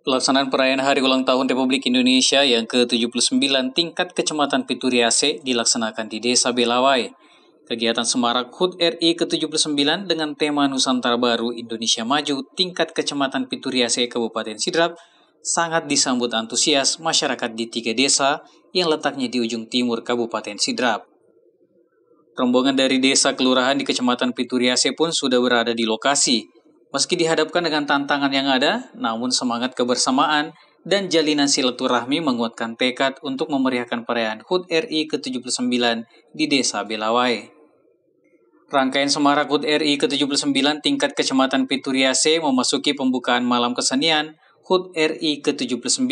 Pelaksanaan perayaan Hari Ulang Tahun Republik Indonesia yang ke-79 tingkat Kecamatan Pituriase dilaksanakan di Desa Belawai. Kegiatan Semarak HUT RI ke-79 dengan tema Nusantara Baru Indonesia Maju tingkat Kecamatan Pituriase Kabupaten Sidrap sangat disambut antusias masyarakat di tiga desa yang letaknya di ujung timur Kabupaten Sidrap. Rombongan dari desa kelurahan di Kecamatan Pituriase pun sudah berada di lokasi, Meski dihadapkan dengan tantangan yang ada, namun semangat kebersamaan dan jalinan silaturahmi menguatkan tekad untuk memeriahkan perayaan HUT RI ke-79 di Desa Belawai. Rangkaian semarak HUT RI ke-79 tingkat Kecamatan Pituriase memasuki pembukaan malam kesenian HUT RI ke-79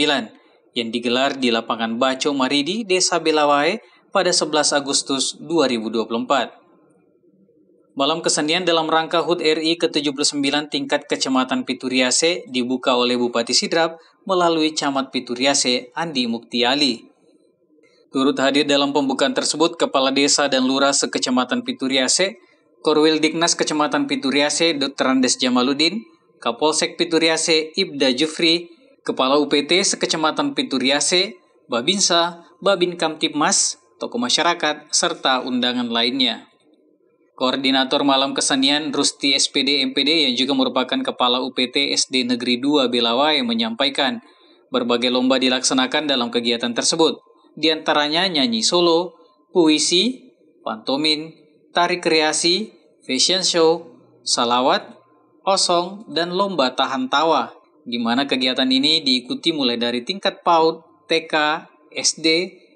yang digelar di lapangan Baco Maridi, Desa Belawai pada 11 Agustus 2024. Malam kesenian dalam rangka HUT RI ke-79 tingkat Kecamatan Pituriase dibuka oleh Bupati Sidrap melalui Camat Pituriase Andi Muktiali. Turut hadir dalam pembukaan tersebut Kepala Desa dan Lurah sekecamatan Pituriase, Korwil Dignas Kecamatan Pituriase Dr. Andes Jamaludin, Kapolsek Pituriase Ibda Jufri, Kepala UPT sekecamatan Pituriase, Babinsa, Babin Kamtipmas, tokoh masyarakat, serta undangan lainnya. Koordinator Malam Kesenian Rusti SPD MPD yang juga merupakan Kepala UPT SD Negeri 2 Belawai menyampaikan berbagai lomba dilaksanakan dalam kegiatan tersebut. Di antaranya nyanyi solo, puisi, pantomin, tari kreasi, fashion show, salawat, kosong, dan lomba tahan tawa. Di mana kegiatan ini diikuti mulai dari tingkat PAUD, TK, SD,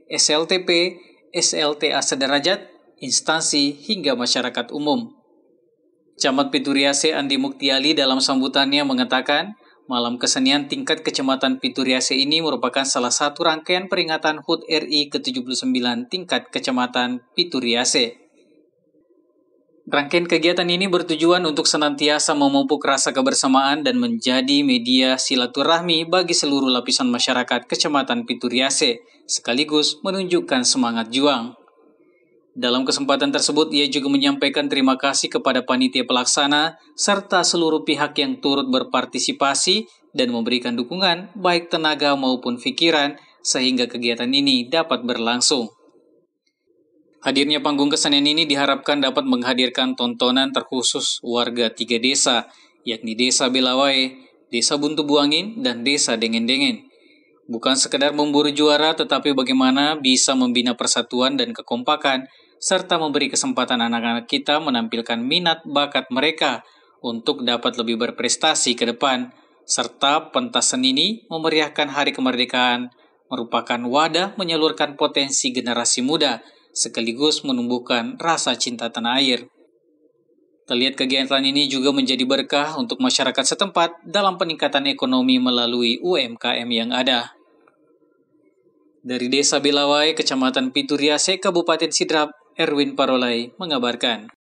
SLTP, SLTA sederajat, instansi, hingga masyarakat umum. Camat Pituriase Andi Muktiali dalam sambutannya mengatakan, Malam kesenian tingkat kecamatan Pituriase ini merupakan salah satu rangkaian peringatan HUT RI ke-79 tingkat kecamatan Pituriase. Rangkaian kegiatan ini bertujuan untuk senantiasa memupuk rasa kebersamaan dan menjadi media silaturahmi bagi seluruh lapisan masyarakat kecamatan Pituriase, sekaligus menunjukkan semangat juang. Dalam kesempatan tersebut, ia juga menyampaikan terima kasih kepada panitia pelaksana serta seluruh pihak yang turut berpartisipasi dan memberikan dukungan, baik tenaga maupun pikiran, sehingga kegiatan ini dapat berlangsung. Hadirnya panggung kesenian ini diharapkan dapat menghadirkan tontonan terkhusus warga tiga desa, yakni Desa Belawai, Desa Buntu Buangin, dan Desa Dengen-Dengen. Bukan sekedar memburu juara, tetapi bagaimana bisa membina persatuan dan kekompakan, serta memberi kesempatan anak-anak kita menampilkan minat bakat mereka untuk dapat lebih berprestasi ke depan, serta pentas seni ini memeriahkan hari kemerdekaan merupakan wadah menyalurkan potensi generasi muda sekaligus menumbuhkan rasa cinta tanah air. Terlihat kegiatan ini juga menjadi berkah untuk masyarakat setempat dalam peningkatan ekonomi melalui UMKM yang ada. Dari Desa Bilawai, Kecamatan Pituriase, Kabupaten Sidrap, Erwin Parolai mengabarkan.